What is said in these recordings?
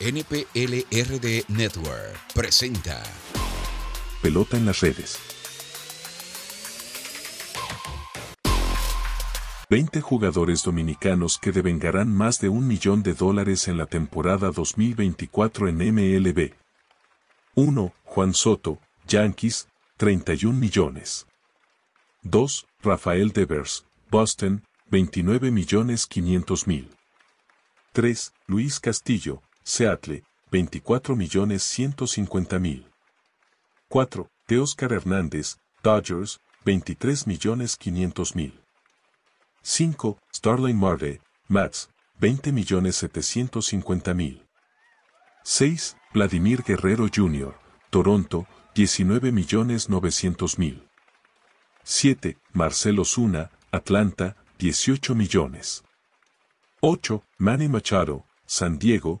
NPLRD Network presenta Pelota en las redes. 20 jugadores dominicanos que devengarán más de un millón de dólares en la temporada 2024 en MLB. 1. Juan Soto, Yankees, 31 millones. 2. Rafael Devers, Boston, 29 millones 500 mil. 3. Luis Castillo, Seattle, 24.150.000. 4. De Oscar Hernández, Dodgers, 23.500.000. 5. Starling Murray, Max, 20.750.000. 6. Vladimir Guerrero Jr., Toronto, 19.900.000. 7. Marcelo Zuna, Atlanta, 18 millones. 8. Manny Machado, San Diego,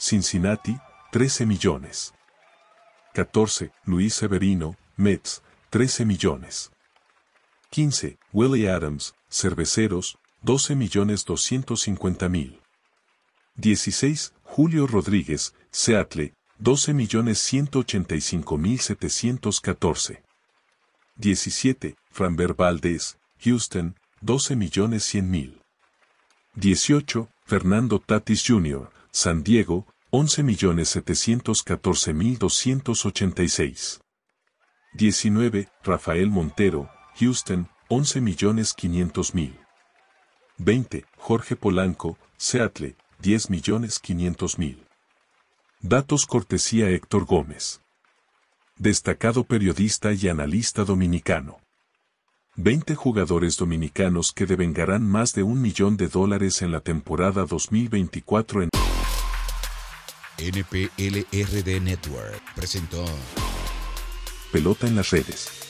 Cincinnati, 13 millones. 14. Luis Severino, Mets, 13 millones. 15. Willie Adams, Cerveceros, 12 millones 250 mil. 16. Julio Rodríguez, Seattle, 12 millones 185 mil 714. 17. Franber Valdez, Houston, 12 millones 100 mil. 18. Fernando Tatis Jr., San Diego, 11.714.286. 19. Rafael Montero, Houston, 11.500.000. 20. Jorge Polanco, Seattle, 10.500.000. Datos cortesía Héctor Gómez. Destacado periodista y analista dominicano. 20 jugadores dominicanos que devengarán más de un millón de dólares en la temporada 2024 en... NPLRD Network presentó Pelota en las redes.